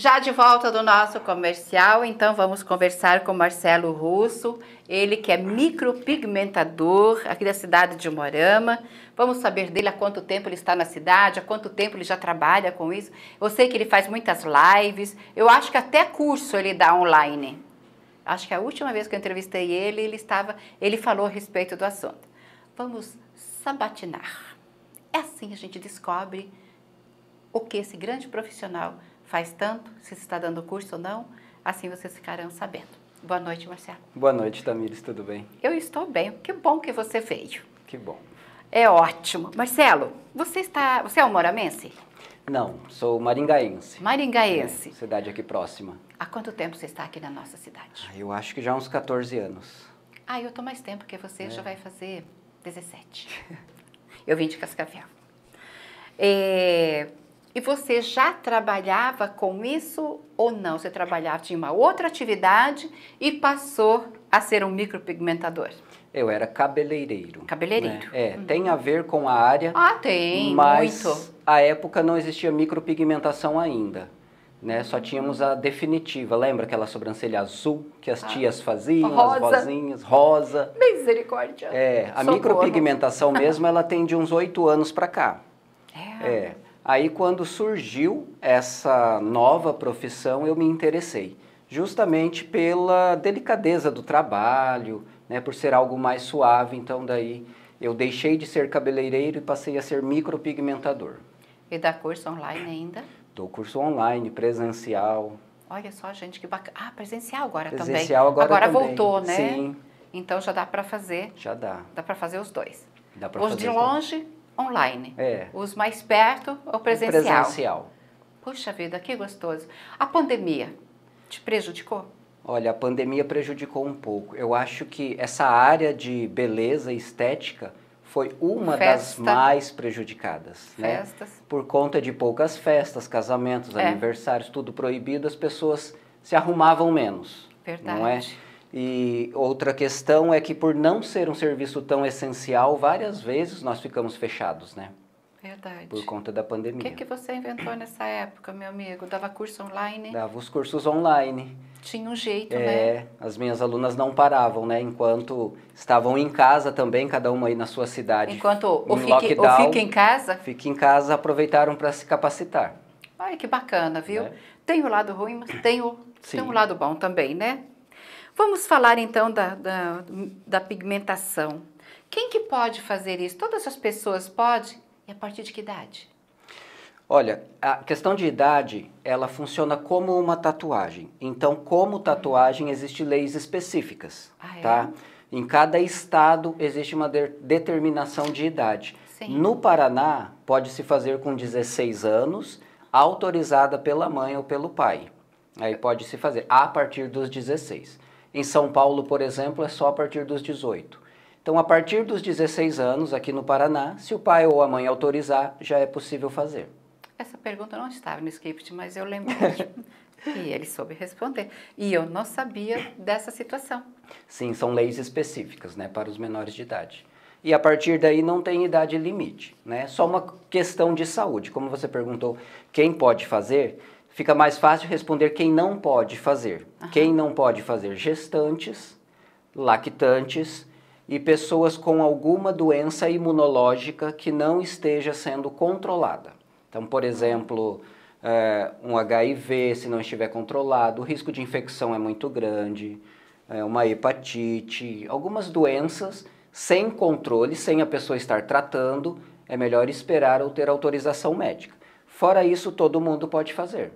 Já de volta do nosso comercial, então vamos conversar com Marcelo Russo, ele que é micropigmentador aqui da cidade de Morama. Vamos saber dele há quanto tempo ele está na cidade, há quanto tempo ele já trabalha com isso. Eu sei que ele faz muitas lives, eu acho que até curso ele dá online. Acho que a última vez que eu entrevistei ele, ele estava, ele falou a respeito do assunto. Vamos sabatinar. É assim a gente descobre o que esse grande profissional faz tanto, se está dando curso ou não, assim vocês ficarão sabendo. Boa noite, Marcelo. Boa noite, Tamires, tudo bem? Eu estou bem, que bom que você veio. Que bom. É ótimo. Marcelo, você está, você é um moramense? Não, sou maringaense. Maringaense. É, cidade aqui próxima. Há quanto tempo você está aqui na nossa cidade? Ah, eu acho que já há uns 14 anos. Ah, eu estou mais tempo que você, é. já vai fazer 17. eu vim de Cascavel. É, e você já trabalhava com isso ou não? Você trabalhava em uma outra atividade e passou a ser um micropigmentador? Eu era cabeleireiro. Cabeleireiro. Né? É, uhum. tem a ver com a área. Ah, tem, mas muito. A época não existia micropigmentação ainda. Né? Só hum. tínhamos a definitiva. Lembra aquela sobrancelha azul que as ah, tias faziam, rosa. as vozinhas, rosa? Misericórdia. É, a Socorro. Né? micropigmentação mesmo, ela tem de uns oito anos para cá. É. é. Aí, quando surgiu essa nova profissão, eu me interessei, justamente pela delicadeza do trabalho, né, por ser algo mais suave. Então, daí eu deixei de ser cabeleireiro e passei a ser micropigmentador. E dá curso online ainda? Dou curso online, presencial. Olha só, gente, que bacana. Ah, presencial agora presencial também. Presencial agora, agora também. voltou, né? Sim. Então já dá para fazer. Já dá. Dá para fazer os dois. Dá para fazer. Os de longe online. É. Os mais perto, ou presencial. presencial. Puxa vida, que gostoso. A pandemia te prejudicou? Olha, a pandemia prejudicou um pouco. Eu acho que essa área de beleza e estética foi uma Festa. das mais prejudicadas. Né? Festas. Né? Por conta de poucas festas, casamentos, é. aniversários, tudo proibido, as pessoas se arrumavam menos. Verdade. Não é? E outra questão é que, por não ser um serviço tão essencial, várias vezes nós ficamos fechados, né? Verdade. Por conta da pandemia. O que, que você inventou nessa época, meu amigo? Dava curso online? Dava os cursos online. Tinha um jeito, é, né? É, as minhas alunas não paravam, né? Enquanto estavam em casa também, cada uma aí na sua cidade. Enquanto o fique, lockdown, fique em casa? Fique em casa, aproveitaram para se capacitar. Ai, que bacana, viu? É. Tem o lado ruim, mas tem o, tem o lado bom também, né? Vamos falar então da, da, da pigmentação. Quem que pode fazer isso? Todas as pessoas podem? E a partir de que idade? Olha, a questão de idade, ela funciona como uma tatuagem. Então, como tatuagem, existem leis específicas, ah, é? tá? Em cada estado existe uma de determinação de idade. Sim. No Paraná, pode se fazer com 16 anos, autorizada pela mãe ou pelo pai. Aí pode se fazer a partir dos 16. Em São Paulo, por exemplo, é só a partir dos 18. Então, a partir dos 16 anos, aqui no Paraná, se o pai ou a mãe autorizar, já é possível fazer. Essa pergunta não estava no script, mas eu lembrei. e ele soube responder. E eu não sabia dessa situação. Sim, são leis específicas né, para os menores de idade. E a partir daí não tem idade limite. Né? Só uma questão de saúde. Como você perguntou, quem pode fazer? fica mais fácil responder quem não pode fazer. Uhum. Quem não pode fazer? Gestantes, lactantes e pessoas com alguma doença imunológica que não esteja sendo controlada. Então, por exemplo, é, um HIV, se não estiver controlado, o risco de infecção é muito grande, é, uma hepatite, algumas doenças sem controle, sem a pessoa estar tratando, é melhor esperar ou ter autorização médica. Fora isso, todo mundo pode fazer.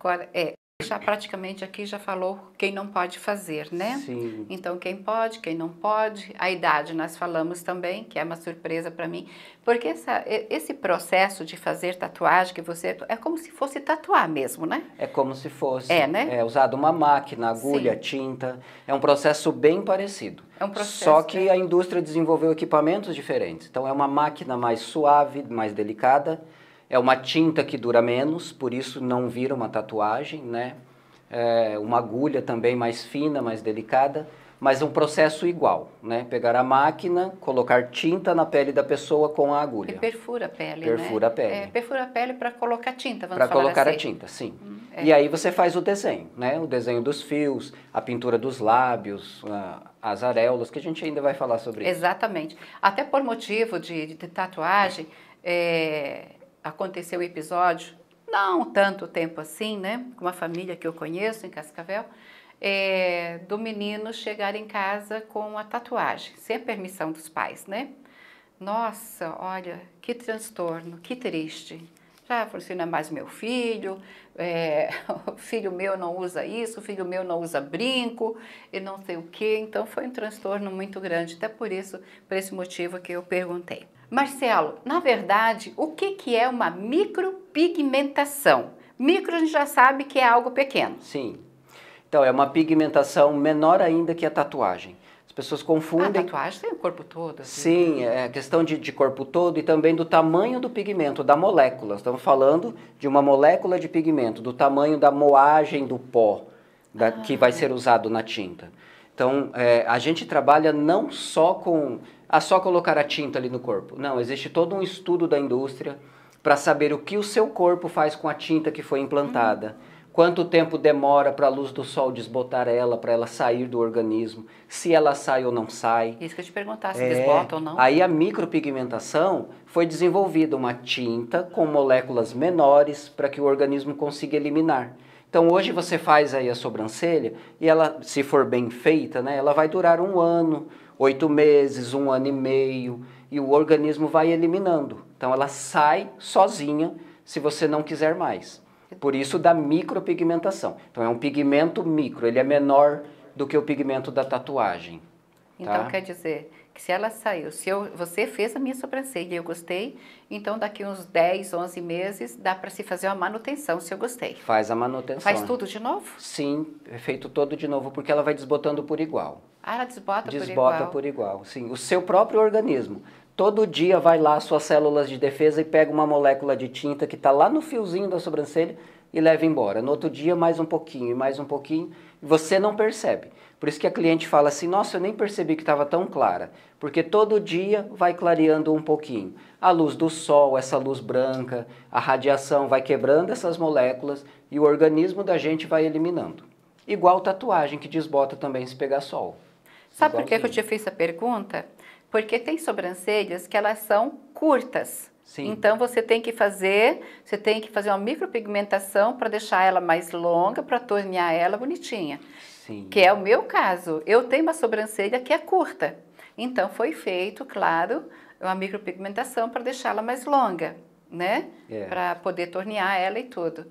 Agora, é, já praticamente aqui já falou quem não pode fazer, né? Sim. Então, quem pode, quem não pode. A idade nós falamos também, que é uma surpresa para mim, porque essa, esse processo de fazer tatuagem que você é como se fosse tatuar mesmo, né? É como se fosse. É, né? É usado uma máquina, agulha, Sim. tinta. É um processo bem parecido. É um processo. Só que é a indústria desenvolveu equipamentos diferentes. Então, é uma máquina mais suave, mais delicada é uma tinta que dura menos, por isso não vira uma tatuagem, né? É uma agulha também mais fina, mais delicada, mas um processo igual, né? Pegar a máquina, colocar tinta na pele da pessoa com a agulha. E perfura a pele, né? Perfura né? a pele. É, perfura a pele para colocar tinta, vamos pra falar Para colocar a assim. tinta, sim. Hum, é. E aí você faz o desenho, né? O desenho dos fios, a pintura dos lábios, as areolas, que a gente ainda vai falar sobre Exatamente. isso. Exatamente. Até por motivo de, de tatuagem, é aconteceu o episódio, não tanto tempo assim, né? Com uma família que eu conheço em Cascavel, é, do menino chegar em casa com a tatuagem, sem a permissão dos pais, né? Nossa, olha, que transtorno, que triste. Já funciona assim, não é mais meu filho, é, o filho meu não usa isso, o filho meu não usa brinco e não sei o que. Então foi um transtorno muito grande, até por isso, por esse motivo que eu perguntei. Marcelo, na verdade, o que, que é uma micropigmentação? Micro a gente já sabe que é algo pequeno. Sim. Então, é uma pigmentação menor ainda que a tatuagem. As pessoas confundem. A tatuagem tem o corpo todo. Assim. Sim, é questão de, de corpo todo e também do tamanho do pigmento, da molécula. Estamos falando de uma molécula de pigmento, do tamanho da moagem do pó da, ah. que vai ah. ser usado na tinta. Então, é, a gente trabalha não só com a só colocar a tinta ali no corpo. Não, existe todo um estudo da indústria para saber o que o seu corpo faz com a tinta que foi implantada. Uhum. Quanto tempo demora para a luz do sol desbotar ela, para ela sair do organismo, se ela sai ou não sai. Isso que eu te perguntar, se é, desbota ou não. Aí a micropigmentação foi desenvolvida uma tinta com moléculas menores para que o organismo consiga eliminar. Então hoje você faz aí a sobrancelha e ela, se for bem feita, né, ela vai durar um ano, oito meses, um ano e meio, e o organismo vai eliminando. Então ela sai sozinha se você não quiser mais. Por isso da micropigmentação. Então é um pigmento micro, ele é menor do que o pigmento da tatuagem. Então, tá. quer dizer que se ela saiu, se eu, você fez a minha sobrancelha e eu gostei, então daqui uns 10, 11 meses dá para se fazer uma manutenção se eu gostei. Faz a manutenção. Faz tudo de novo? Sim, é feito todo de novo, porque ela vai desbotando por igual. Ah, ela desbota, desbota por igual? Desbota por igual, sim. O seu próprio organismo. Todo dia vai lá as suas células de defesa e pega uma molécula de tinta que está lá no fiozinho da sobrancelha e leva embora. No outro dia, mais um pouquinho e mais um pouquinho você não percebe. Por isso que a cliente fala assim: nossa, eu nem percebi que estava tão clara. Porque todo dia vai clareando um pouquinho. A luz do sol, essa luz branca, a radiação vai quebrando essas moléculas e o organismo da gente vai eliminando. Igual tatuagem que desbota também se pegar sol. Sabe por que eu te fiz essa pergunta? Porque tem sobrancelhas que elas são curtas. Sim. Então você tem que fazer, você tem que fazer uma micropigmentação para deixar ela mais longa, para tornear ela bonitinha. Sim. Que é o meu caso. Eu tenho uma sobrancelha que é curta. Então foi feito, claro, uma micropigmentação para deixá-la mais longa, né? É. Para poder tornear ela e tudo.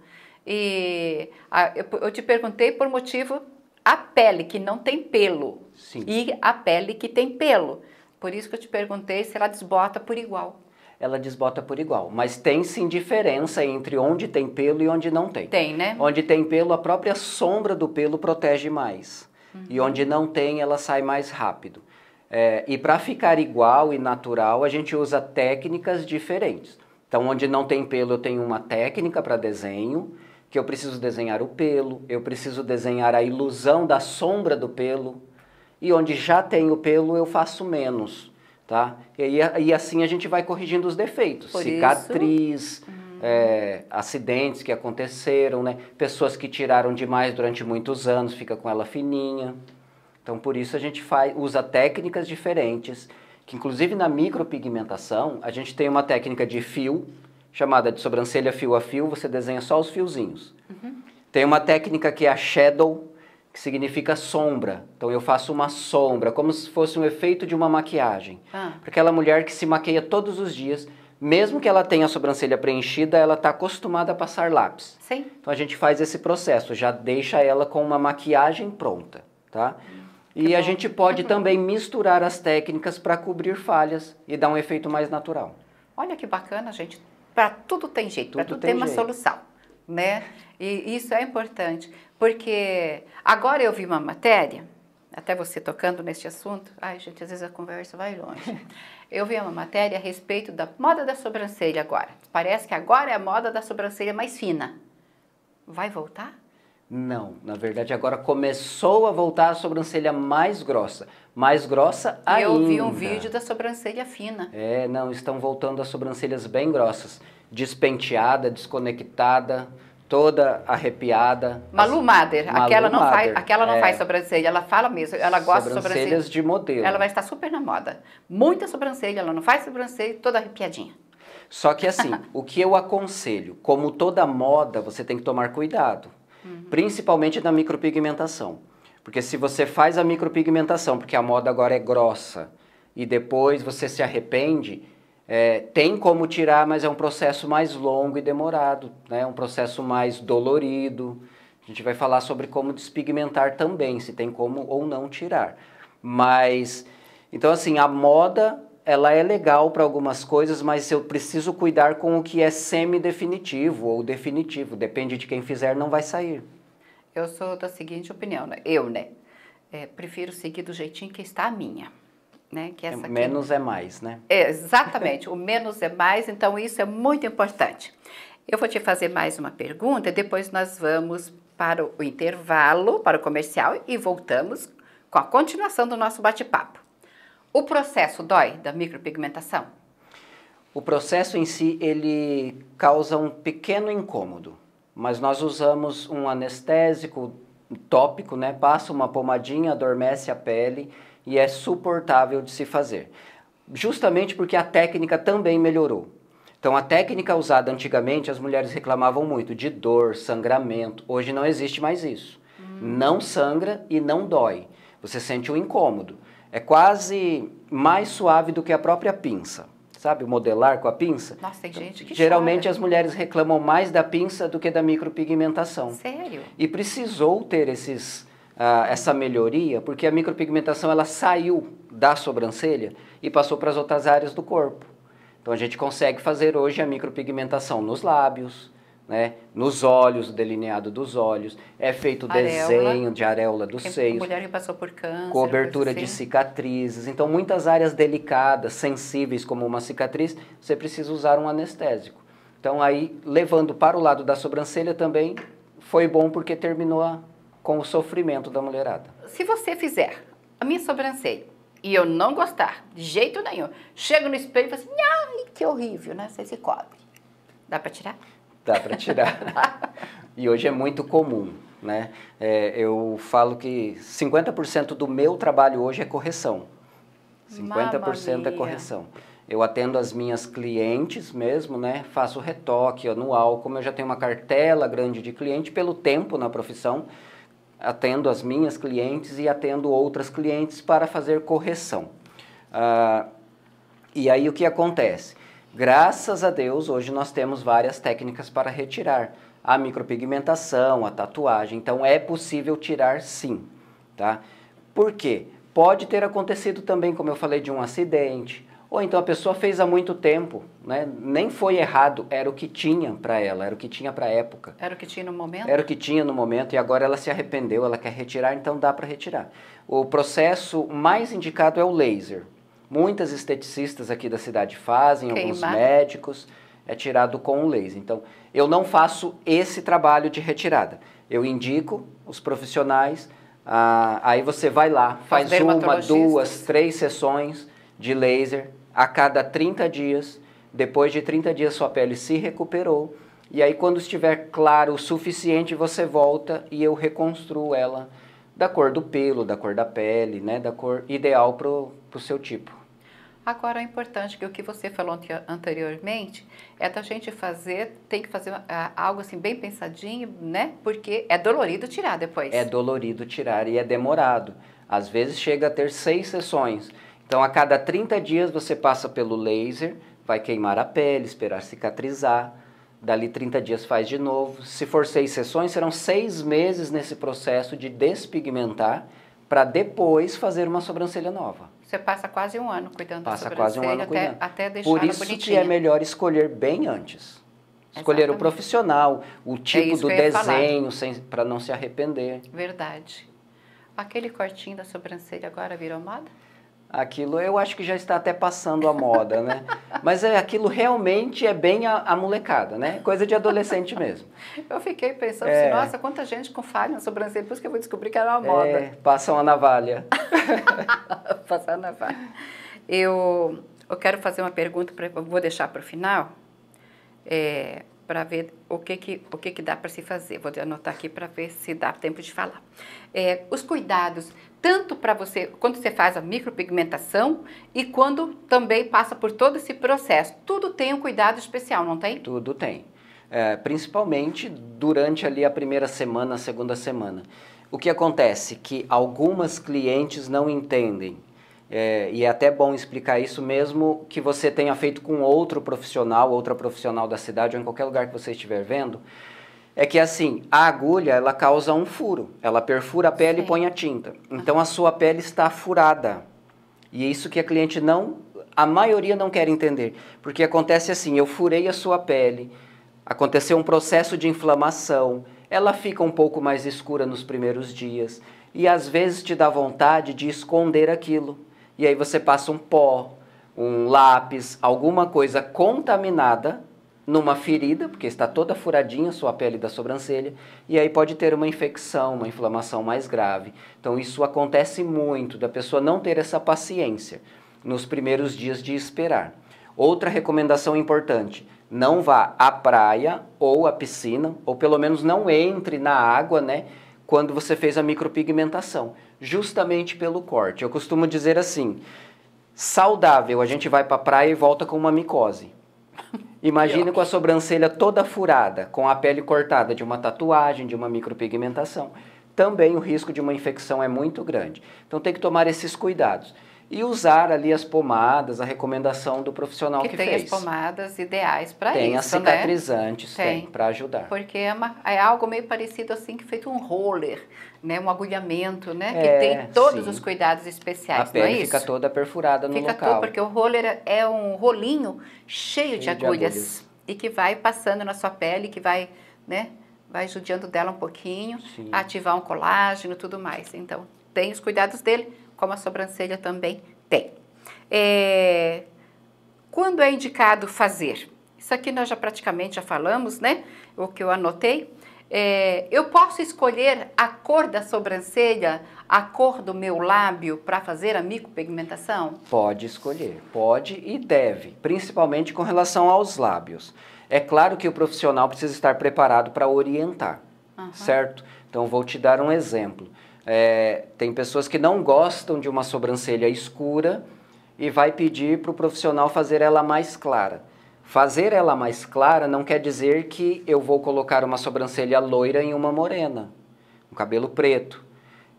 E a, eu, eu te perguntei por motivo a pele que não tem pelo Sim. e a pele que tem pelo. Por isso que eu te perguntei se ela desbota por igual ela desbota por igual. Mas tem sim diferença entre onde tem pelo e onde não tem. Tem, né? Onde tem pelo, a própria sombra do pelo protege mais. Uhum. E onde não tem, ela sai mais rápido. É, e para ficar igual e natural, a gente usa técnicas diferentes. Então, onde não tem pelo, eu tenho uma técnica para desenho, que eu preciso desenhar o pelo, eu preciso desenhar a ilusão da sombra do pelo. E onde já tem o pelo, eu faço menos. Tá? E, e assim a gente vai corrigindo os defeitos. Por cicatriz, hum. É, acidentes que aconteceram, né? pessoas que tiraram demais durante muitos anos, fica com ela fininha. Então, por isso a gente faz, usa técnicas diferentes, que inclusive na micropigmentação, a gente tem uma técnica de fio, chamada de sobrancelha fio a fio, você desenha só os fiozinhos. Uhum. Tem uma técnica que é a shadow, que significa sombra. Então eu faço uma sombra, como se fosse um efeito de uma maquiagem. Ah. Para aquela mulher que se maqueia todos os dias, mesmo que ela tenha a sobrancelha preenchida, ela está acostumada a passar lápis. Sim. Então a gente faz esse processo, já deixa ela com uma maquiagem pronta, tá? E a gente pode uhum. também misturar as técnicas para cobrir falhas e dar um efeito mais natural. Olha que bacana, gente. Para tudo tem jeito, para tudo, tudo tem, tem uma jeito. solução né? E isso é importante, porque agora eu vi uma matéria, até você tocando neste assunto, ai gente, às vezes a conversa vai longe. Eu vi uma matéria a respeito da moda da sobrancelha agora. Parece que agora é a moda da sobrancelha mais fina. Vai voltar? Não, na verdade agora começou a voltar a sobrancelha mais grossa. Mais grossa ainda. Eu vi um vídeo da sobrancelha fina. É, não, estão voltando as sobrancelhas bem grossas despenteada, desconectada, toda arrepiada. Malu Mader, Malu aquela não faz, aquela não é, faz sobrancelha, ela fala mesmo, ela gosta de sobrancelhas de modelo. Ela vai estar super na moda. Muita sobrancelha, ela não faz sobrancelha, toda arrepiadinha. Só que assim, o que eu aconselho, como toda moda, você tem que tomar cuidado, uhum. principalmente na micropigmentação. Porque se você faz a micropigmentação, porque a moda agora é grossa, e depois você se arrepende, é, tem como tirar, mas é um processo mais longo e demorado, né? um processo mais dolorido. A gente vai falar sobre como despigmentar também, se tem como ou não tirar. Mas, então assim, a moda ela é legal para algumas coisas, mas eu preciso cuidar com o que é semi-definitivo ou definitivo. Depende de quem fizer, não vai sair. Eu sou da seguinte opinião, né? Eu, né? É, prefiro seguir do jeitinho que está a minha. Né, que essa aqui... Menos é mais, né? É, exatamente, o menos é mais, então isso é muito importante. Eu vou te fazer mais uma pergunta, depois nós vamos para o intervalo, para o comercial e voltamos com a continuação do nosso bate-papo. O processo dói da micropigmentação? O processo em si, ele causa um pequeno incômodo, mas nós usamos um anestésico tópico, né? Passa uma pomadinha, adormece a pele, e é suportável de se fazer. Justamente porque a técnica também melhorou. Então, a técnica usada antigamente, as mulheres reclamavam muito de dor, sangramento. Hoje não existe mais isso. Hum. Não sangra e não dói. Você sente um incômodo. É quase mais suave do que a própria pinça. Sabe, modelar com a pinça? Nossa, tem gente que Geralmente chora. as mulheres reclamam mais da pinça do que da micropigmentação. Sério? E precisou ter esses ah, essa melhoria, porque a micropigmentação ela saiu da sobrancelha e passou para as outras áreas do corpo. Então a gente consegue fazer hoje a micropigmentação nos lábios, né? nos olhos, o delineado dos olhos, é feito areola, desenho de areola dos seios. Mulher que passou por câncer. Cobertura assim. de cicatrizes. Então, muitas áreas delicadas, sensíveis, como uma cicatriz, você precisa usar um anestésico. Então, aí, levando para o lado da sobrancelha também, foi bom porque terminou a, com o sofrimento da mulherada. Se você fizer a minha sobrancelha e eu não gostar, de jeito nenhum, chego no espelho e falo assim, ai, que horrível, né? Você se cobre. Dá para tirar? Dá para tirar. e hoje é muito comum, né? É, eu falo que 50% do meu trabalho hoje é correção. 50% é correção. Eu atendo as minhas clientes mesmo, né? Faço retoque anual, como eu já tenho uma cartela grande de cliente pelo tempo na profissão atendo as minhas clientes e atendo outras clientes para fazer correção. Ah, e aí o que acontece? Graças a Deus, hoje nós temos várias técnicas para retirar a micropigmentação, a tatuagem. Então é possível tirar sim, tá? Por quê? Pode ter acontecido também, como eu falei, de um acidente, ou então a pessoa fez há muito tempo, né? nem foi errado, era o que tinha para ela, era o que tinha para a época. Era o que tinha no momento? Era o que tinha no momento e agora ela se arrependeu, ela quer retirar, então dá para retirar. O processo mais indicado é o laser. Muitas esteticistas aqui da cidade fazem, Queimar. alguns médicos, é tirado com o laser. Então, eu não faço esse trabalho de retirada. Eu indico os profissionais, ah, aí você vai lá, faz uma, duas, três sessões de laser a cada 30 dias. Depois de 30 dias, sua pele se recuperou. E aí, quando estiver claro o suficiente, você volta e eu reconstruo ela da cor do pelo, da cor da pele, né? Da cor ideal para o seu tipo. Agora é importante que o que você falou anteriormente é da gente fazer, tem que fazer ah, algo assim bem pensadinho, né? Porque é dolorido tirar depois. É dolorido tirar e é demorado. Às vezes chega a ter seis sessões. Então, a cada 30 dias você passa pelo laser, vai queimar a pele, esperar cicatrizar. Dali 30 dias faz de novo. Se for seis sessões, serão seis meses nesse processo de despigmentar para depois fazer uma sobrancelha nova. Você passa quase um ano cuidando passa da sobrancelha, quase um ano cuidando. até, até deixar Por isso bonitinha. que é melhor escolher bem antes. Escolher Exatamente. o profissional, o é tipo é do desenho, para não se arrepender. Verdade. Aquele cortinho da sobrancelha agora virou moda? Aquilo eu acho que já está até passando a moda, né? Mas é, aquilo realmente é bem a, a molecada, né? Coisa de adolescente mesmo. Eu fiquei pensando é, assim, nossa, quanta gente com falha na sobrancelha, por isso que eu vou descobrir que era uma moda. É, passam a navalha. passam a navalha. Eu, eu quero fazer uma pergunta, pra, vou deixar para o final, é, para ver o que, que, o que, que dá para se fazer. Vou anotar aqui para ver se dá tempo de falar. É, os cuidados tanto para você, quando você faz a micropigmentação e quando também passa por todo esse processo. Tudo tem um cuidado especial, não tem? Tudo tem. É, principalmente durante ali a primeira semana, a segunda semana. O que acontece? Que algumas clientes não entendem. É, e é até bom explicar isso mesmo que você tenha feito com outro profissional, outra profissional da cidade ou em qualquer lugar que você estiver vendo é que assim, a agulha ela causa um furo, ela perfura a pele Sim. e põe a tinta. Então a sua pele está furada. E é isso que a cliente não, a maioria não quer entender, porque acontece assim, eu furei a sua pele, aconteceu um processo de inflamação, ela fica um pouco mais escura nos primeiros dias e às vezes te dá vontade de esconder aquilo. E aí você passa um pó, um lápis, alguma coisa contaminada numa ferida, porque está toda furadinha sua pele da sobrancelha, e aí pode ter uma infecção, uma inflamação mais grave. Então isso acontece muito, da pessoa não ter essa paciência nos primeiros dias de esperar. Outra recomendação importante: não vá à praia ou à piscina, ou pelo menos não entre na água, né? Quando você fez a micropigmentação, justamente pelo corte. Eu costumo dizer assim: saudável, a gente vai para a praia e volta com uma micose Imagine com a sobrancelha toda furada, com a pele cortada de uma tatuagem, de uma micropigmentação. Também o risco de uma infecção é muito grande. Então tem que tomar esses cuidados e usar ali as pomadas, a recomendação do profissional que, que tem fez. as pomadas ideais para isso, Tem as né? cicatrizantes, né? tem, tem para ajudar. Porque é, uma, é, algo meio parecido assim que feito um roller, né, um agulhamento, né, é, que tem todos sim. os cuidados especiais, a pele não é fica toda perfurada no fica local. porque o roller é, é um rolinho cheio, cheio de, agulhas, de agulhas e que vai passando na sua pele, que vai, né, vai judiando dela um pouquinho, sim. ativar um colágeno, tudo mais. Então, tem os cuidados dele como a sobrancelha também tem. É, quando é indicado fazer? Isso aqui nós já praticamente já falamos, né? O que eu anotei. É, eu posso escolher a cor da sobrancelha, a cor do meu lábio para fazer a micropigmentação? Pode escolher, pode e deve, principalmente com relação aos lábios. É claro que o profissional precisa estar preparado para orientar, uhum. certo? Então vou te dar um exemplo. É, tem pessoas que não gostam de uma sobrancelha escura e vai pedir para o profissional fazer ela mais clara. Fazer ela mais clara não quer dizer que eu vou colocar uma sobrancelha loira em uma morena, um cabelo preto.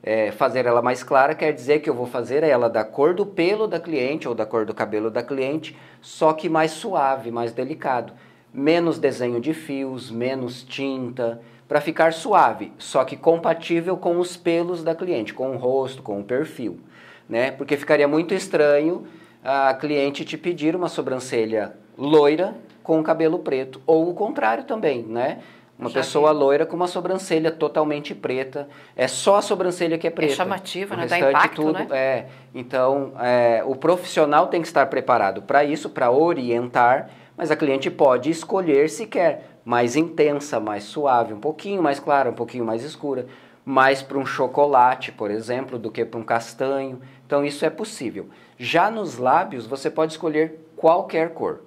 É, fazer ela mais clara quer dizer que eu vou fazer ela da cor do pelo da cliente ou da cor do cabelo da cliente, só que mais suave, mais delicado. Menos desenho de fios, menos tinta, para ficar suave, só que compatível com os pelos da cliente, com o rosto, com o perfil, né? Porque ficaria muito estranho a cliente te pedir uma sobrancelha loira com cabelo preto ou o contrário também, né? Uma Já pessoa vi. loira com uma sobrancelha totalmente preta. É só a sobrancelha que é, é preta. É chamativa, né? Dá impacto, tudo, né? É. Então, é, o profissional tem que estar preparado para isso, para orientar, mas a cliente pode escolher se quer mais intensa, mais suave, um pouquinho mais clara, um pouquinho mais escura, mais para um chocolate, por exemplo, do que para um castanho. Então isso é possível. Já nos lábios, você pode escolher qualquer cor.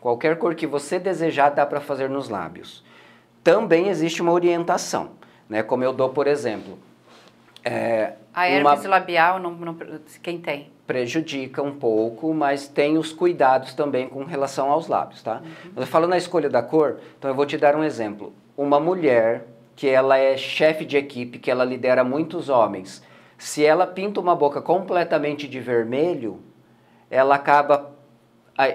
Qualquer cor que você desejar dá para fazer nos lábios. Também existe uma orientação, né? Como eu dou, por exemplo, é, a herpes uma... labial, não, não, quem tem? prejudica um pouco, mas tem os cuidados também com relação aos lábios, tá? Uhum. Falando na escolha da cor, então eu vou te dar um exemplo. Uma mulher que ela é chefe de equipe, que ela lidera muitos homens, se ela pinta uma boca completamente de vermelho, ela acaba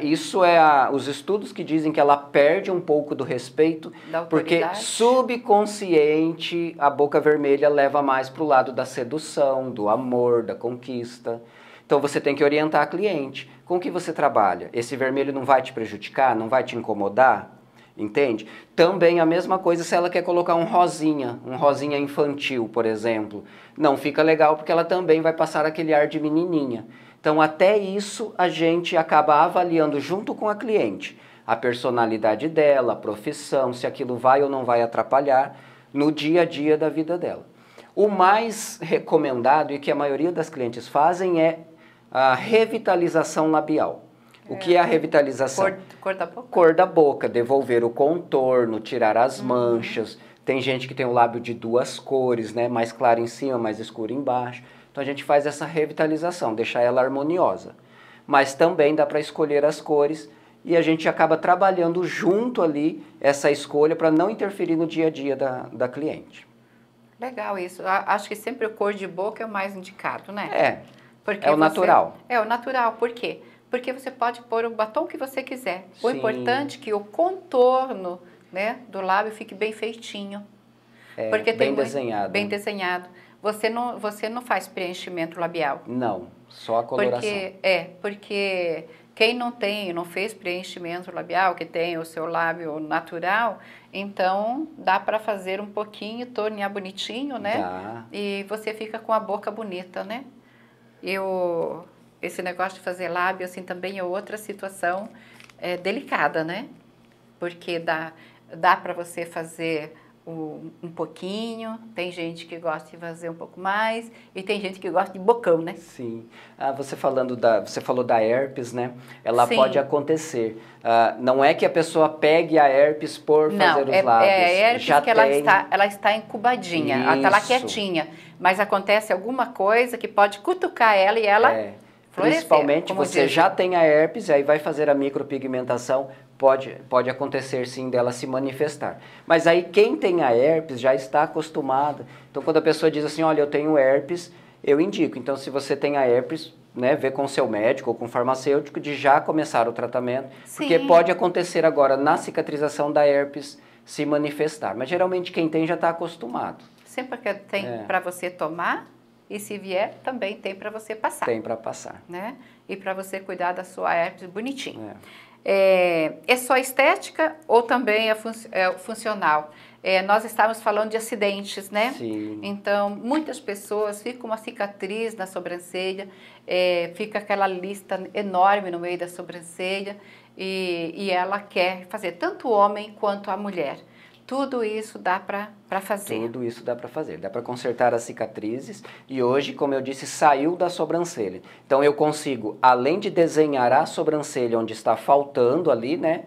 isso é a, os estudos que dizem que ela perde um pouco do respeito, porque subconsciente a boca vermelha leva mais para o lado da sedução, do amor, da conquista. Então você tem que orientar a cliente. Com que você trabalha? Esse vermelho não vai te prejudicar? Não vai te incomodar? Entende? Também a mesma coisa se ela quer colocar um rosinha, um rosinha infantil, por exemplo. Não fica legal porque ela também vai passar aquele ar de menininha. Então, até isso a gente acaba avaliando junto com a cliente a personalidade dela, a profissão, se aquilo vai ou não vai atrapalhar no dia a dia da vida dela. O mais recomendado e que a maioria das clientes fazem é a revitalização labial. O que é a é. revitalização? Cor, cor, da boca. Cor da boca, devolver o contorno, tirar as uhum. manchas. Tem gente que tem o lábio de duas cores, né? Mais claro em cima, mais escuro embaixo. Então a gente faz essa revitalização, deixar ela harmoniosa. Mas também dá para escolher as cores e a gente acaba trabalhando junto ali essa escolha para não interferir no dia a dia da, da cliente. Legal isso. Acho que sempre o cor de boca é o mais indicado, né? É. Porque é o você, natural. É o natural, por quê? Porque você pode pôr o batom que você quiser. O importante é que o contorno né, do lábio fique bem feitinho. É, porque bem tem, desenhado. Bem desenhado. Você não, você não faz preenchimento labial? Não, só a coloração. Porque, é, porque quem não tem, não fez preenchimento labial, que tem o seu lábio natural, então dá para fazer um pouquinho, tornear bonitinho, né? Dá. E você fica com a boca bonita, né? eu esse negócio de fazer lábio assim também é outra situação é, delicada, né? Porque dá dá para você fazer um pouquinho, tem gente que gosta de fazer um pouco mais e tem gente que gosta de bocão, né? Sim. Ah, você falando da, você falou da herpes, né? Ela Sim. pode acontecer. Ah, não é que a pessoa pegue a herpes por não, fazer os é, é lábios. É herpes Já que tem... ela está, ela está incubadinha, Isso. ela está lá quietinha, mas acontece alguma coisa que pode cutucar ela e ela é. Principalmente você já tem a herpes, aí vai fazer a micropigmentação, pode, pode acontecer sim dela se manifestar. Mas aí quem tem a herpes já está acostumada. Então quando a pessoa diz assim, olha, eu tenho herpes, eu indico. Então se você tem a herpes, né, ver com seu médico ou com farmacêutico de já começar o tratamento, sim. porque pode acontecer agora na cicatrização da herpes se manifestar. Mas geralmente quem tem já está acostumado. Sempre que tem é. para você tomar e se vier também tem para você passar. Tem para passar, né? E para você cuidar da sua herpes bonitinho. É é, é só estética ou também é, fun é funcional? É, nós estávamos falando de acidentes, né? Sim. Então, muitas pessoas ficam uma cicatriz na sobrancelha, é, fica aquela lista enorme no meio da sobrancelha e, e ela quer fazer tanto o homem quanto a mulher. Tudo isso dá para fazer. Tudo isso dá para fazer. Dá para consertar as cicatrizes e hoje, como eu disse, saiu da sobrancelha. Então eu consigo, além de desenhar a sobrancelha onde está faltando ali, né?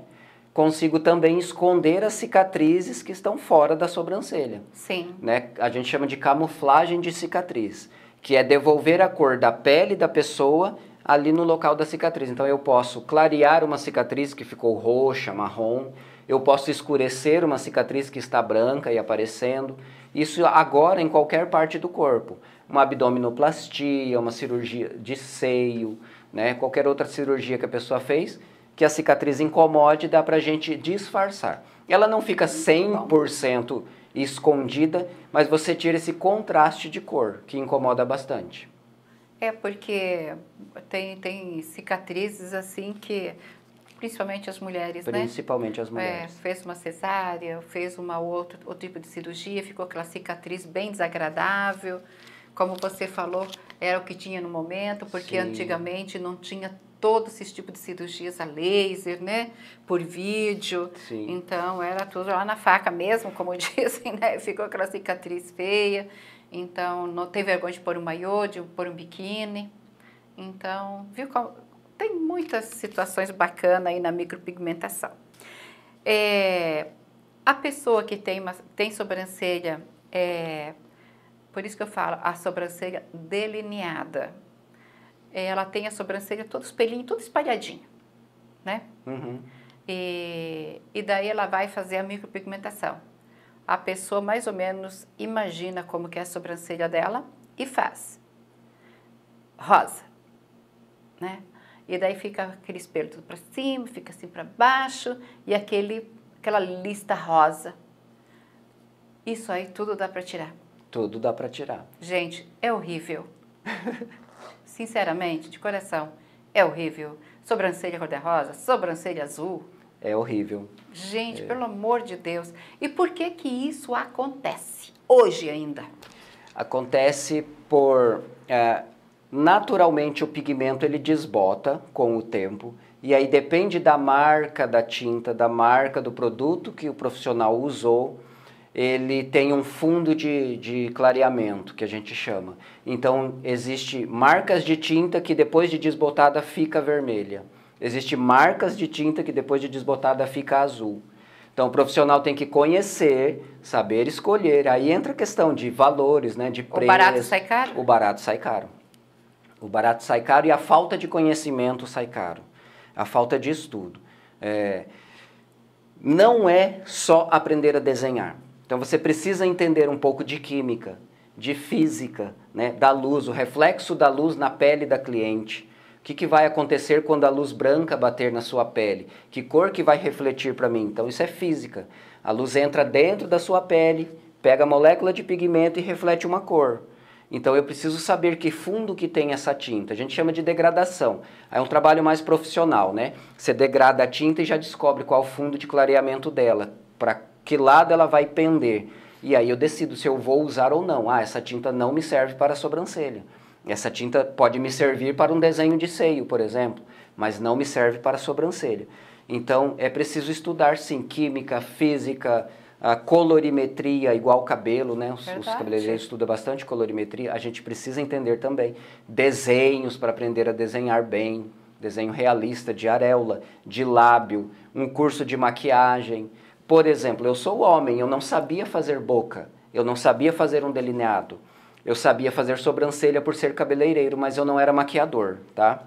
Consigo também esconder as cicatrizes que estão fora da sobrancelha. Sim. Né? A gente chama de camuflagem de cicatriz, que é devolver a cor da pele da pessoa ali no local da cicatriz. Então eu posso clarear uma cicatriz que ficou roxa, marrom, eu posso escurecer uma cicatriz que está branca e aparecendo. Isso agora em qualquer parte do corpo. Uma abdominoplastia, uma cirurgia de seio, né? qualquer outra cirurgia que a pessoa fez, que a cicatriz incomode, dá para a gente disfarçar. Ela não fica 100% escondida, mas você tira esse contraste de cor, que incomoda bastante. É, porque tem, tem cicatrizes assim que, principalmente as mulheres, principalmente né? Principalmente as mulheres. É, fez uma cesárea, fez uma outro, outro tipo de cirurgia, ficou aquela cicatriz bem desagradável. Como você falou, era o que tinha no momento, porque Sim. antigamente não tinha todos esses tipos de cirurgias a laser, né? Por vídeo. Sim. Então, era tudo lá na faca mesmo, como dizem, né? Ficou aquela cicatriz feia. Então, não tem vergonha de pôr um maiô, de pôr um biquíni. Então, viu? Tem muitas situações bacanas aí na micropigmentação. É, a pessoa que tem, uma, tem sobrancelha, é, por isso que eu falo, a sobrancelha delineada. É, ela tem a sobrancelha, todos espelhinho, pelinhos, tudo espalhadinho, né? Uhum. E, e daí ela vai fazer a micropigmentação a pessoa mais ou menos imagina como que é a sobrancelha dela e faz. Rosa, né? E daí fica aquele espelho tudo para cima, fica assim para baixo e aquele aquela lista rosa. Isso aí tudo dá para tirar. Tudo dá para tirar. Gente, é horrível. Sinceramente, de coração, é horrível. Sobrancelha cor-de-rosa, sobrancelha azul, é horrível. Gente, é. pelo amor de Deus. E por que que isso acontece hoje ainda? Acontece por é, naturalmente o pigmento ele desbota com o tempo e aí depende da marca da tinta, da marca do produto que o profissional usou. Ele tem um fundo de, de clareamento, que a gente chama. Então, existe marcas de tinta que depois de desbotada fica vermelha. Existem marcas de tinta que depois de desbotada fica azul. Então o profissional tem que conhecer, saber escolher. Aí entra a questão de valores, né, de preço. O barato sai caro? O barato sai caro. O barato sai caro e a falta de conhecimento sai caro. A falta de estudo. É... Não é só aprender a desenhar. Então você precisa entender um pouco de química, de física, né, da luz, o reflexo da luz na pele da cliente que, que vai acontecer quando a luz branca bater na sua pele? Que cor que vai refletir para mim? Então isso é física. A luz entra dentro da sua pele, pega a molécula de pigmento e reflete uma cor. Então eu preciso saber que fundo que tem essa tinta. A gente chama de degradação. É um trabalho mais profissional, né? Você degrada a tinta e já descobre qual o fundo de clareamento dela, para que lado ela vai pender. E aí eu decido se eu vou usar ou não. Ah, essa tinta não me serve para a sobrancelha. Essa tinta pode me servir para um desenho de seio, por exemplo, mas não me serve para a sobrancelha. Então é preciso estudar sim química, física, a colorimetria, igual cabelo, né? Os, os, cabeleireiros estudam bastante colorimetria, a gente precisa entender também. Desenhos para aprender a desenhar bem, desenho realista, de areola, de lábio, um curso de maquiagem. Por exemplo, eu sou homem, eu não sabia fazer boca, eu não sabia fazer um delineado. Eu sabia fazer sobrancelha por ser cabeleireiro, mas eu não era maquiador, tá?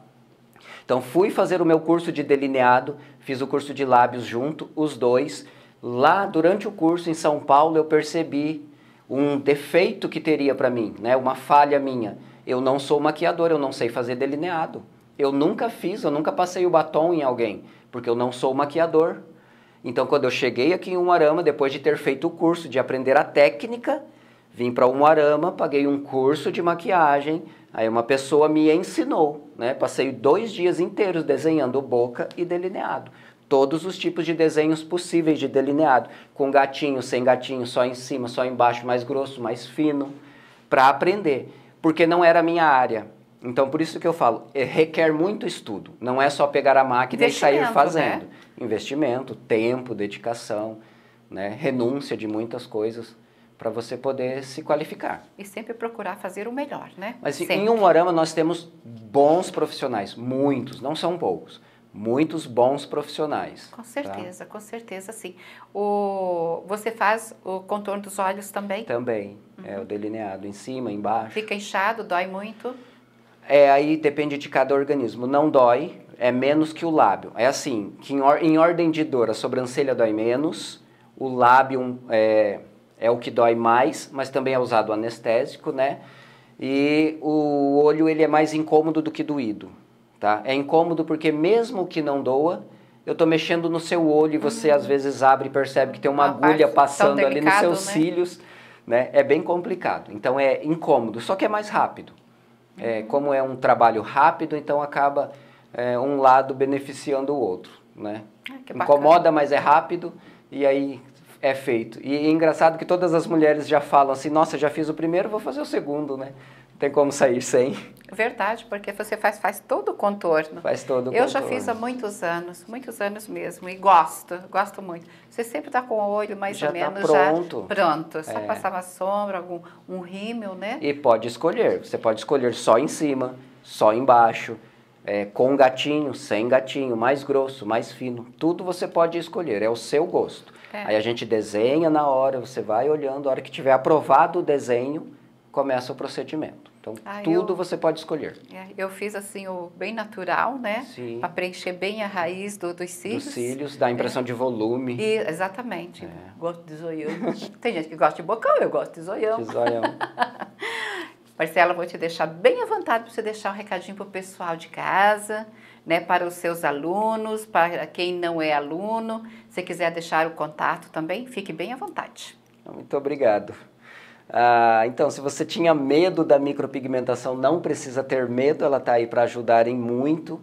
Então fui fazer o meu curso de delineado, fiz o curso de lábios junto, os dois. Lá durante o curso em São Paulo eu percebi um defeito que teria para mim, né? Uma falha minha. Eu não sou maquiador, eu não sei fazer delineado. Eu nunca fiz, eu nunca passei o batom em alguém, porque eu não sou maquiador. Então quando eu cheguei aqui em Umarama, depois de ter feito o curso, de aprender a técnica, Vim para Umuarama, paguei um curso de maquiagem, aí uma pessoa me ensinou, né? Passei dois dias inteiros desenhando boca e delineado. Todos os tipos de desenhos possíveis de delineado, com gatinho, sem gatinho, só em cima, só embaixo, mais grosso, mais fino, para aprender, porque não era a minha área. Então, por isso que eu falo, é, requer muito estudo. Não é só pegar a máquina e sair né? fazendo. Né? Investimento, tempo, dedicação, né? renúncia de muitas coisas para você poder se qualificar. E sempre procurar fazer o melhor, né? Mas assim, sempre. em Umorama nós temos bons profissionais, muitos, não são poucos. Muitos bons profissionais. Com tá? certeza, tá? com certeza sim. O, você faz o contorno dos olhos também? Também. É, uhum. É o delineado em cima, embaixo. Fica inchado, dói muito? É, aí depende de cada organismo. Não dói, é menos que o lábio. É assim, que em, or, em ordem de dor, a sobrancelha dói menos, o lábio é, é o que dói mais, mas também é usado anestésico, né? E o olho ele é mais incômodo do que doído, tá? É incômodo porque mesmo que não doa, eu tô mexendo no seu olho e você uhum. às vezes abre e percebe que tem uma, uma agulha passando delicado, ali nos seus né? cílios, né? É bem complicado. Então é incômodo, só que é mais rápido. É, uhum. É, como é um trabalho rápido, então acaba é, um lado beneficiando o outro, né? Ah, Incomoda, mas é rápido e aí é feito. E é engraçado que todas as mulheres já falam assim: nossa, já fiz o primeiro, vou fazer o segundo, né? Não tem como sair sem. Verdade, porque você faz, faz todo o contorno. Faz todo o Eu já fiz há muitos anos, muitos anos mesmo, e gosto, gosto muito. Você sempre está com o olho mais já ou tá menos pronto. já pronto. Só é. passar uma sombra, algum, um rímel, né? E pode escolher. Você pode escolher só em cima, só embaixo é, com gatinho, sem gatinho, mais grosso, mais fino, tudo você pode escolher, é o seu gosto. É. Aí a gente desenha na hora, você vai olhando, a hora que tiver aprovado o desenho, começa o procedimento. Então, ah, tudo eu, você pode escolher. É, eu fiz assim o bem natural, né? Pra preencher bem a raiz do, dos cílios. Dos cílios, dá é. impressão é. de volume. E, exatamente. É. Gosto de zoião. Tem gente que gosta de bocão, eu gosto de zoião. De zoião. Marcela, vou te deixar bem à vontade para você deixar um recadinho para o pessoal de casa, né, para os seus alunos, para quem não é aluno. Se quiser deixar o contato também, fique bem à vontade. Muito obrigado. Ah, então, se você tinha medo da micropigmentação, não precisa ter medo, ela está aí para ajudar em muito.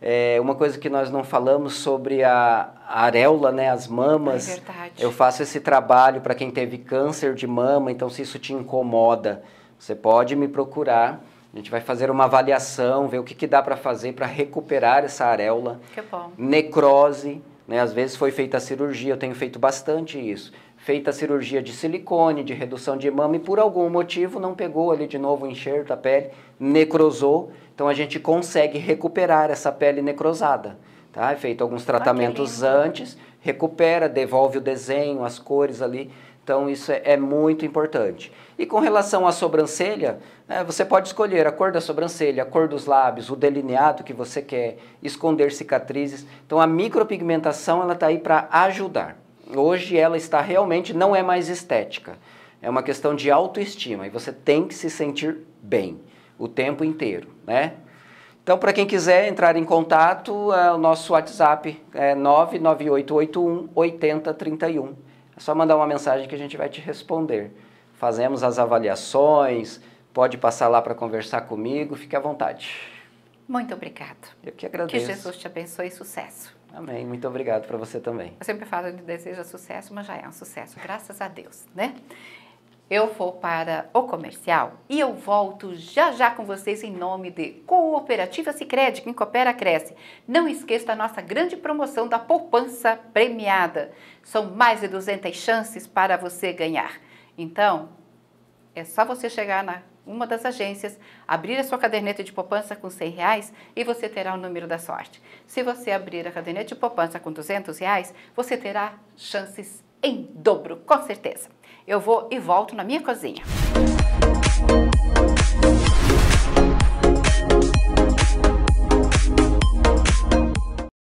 É, uma coisa que nós não falamos sobre a, areola, né, as mamas. É verdade. Eu faço esse trabalho para quem teve câncer de mama, então se isso te incomoda, você pode me procurar. A gente vai fazer uma avaliação, ver o que, que dá para fazer para recuperar essa areola. Que bom. Necrose, né? Às vezes foi feita a cirurgia, eu tenho feito bastante isso. Feita a cirurgia de silicone, de redução de mama e por algum motivo não pegou ali de novo o enxerto, a pele, necrosou. Então a gente consegue recuperar essa pele necrosada. Tá? É feito alguns tratamentos ah, antes, recupera, devolve o desenho, as cores ali. Então isso é, é muito importante. E com relação à sobrancelha, é, você pode escolher a cor da sobrancelha, a cor dos lábios, o delineado que você quer, esconder cicatrizes. Então a micropigmentação ela está aí para ajudar. Hoje ela está realmente não é mais estética. É uma questão de autoestima e você tem que se sentir bem o tempo inteiro, né? Então, para quem quiser entrar em contato, é, o nosso WhatsApp é 99881 8031. É só mandar uma mensagem que a gente vai te responder fazemos as avaliações, pode passar lá para conversar comigo, fique à vontade. Muito obrigado. Eu que agradeço. Que Jesus te abençoe e sucesso. Amém. Muito obrigado para você também. Eu sempre falo que deseja sucesso, mas já é um sucesso, graças a Deus, né? Eu vou para o comercial e eu volto já já com vocês em nome de Cooperativa Sicredi, quem coopera cresce. Não esqueça da nossa grande promoção da poupança premiada. São mais de 200 chances para você ganhar. Então, é só você chegar na uma das agências, abrir a sua caderneta de poupança com 100 reais e você terá o número da sorte. Se você abrir a caderneta de poupança com 200 reais, você terá chances em dobro, com certeza. Eu vou e volto na minha cozinha. Música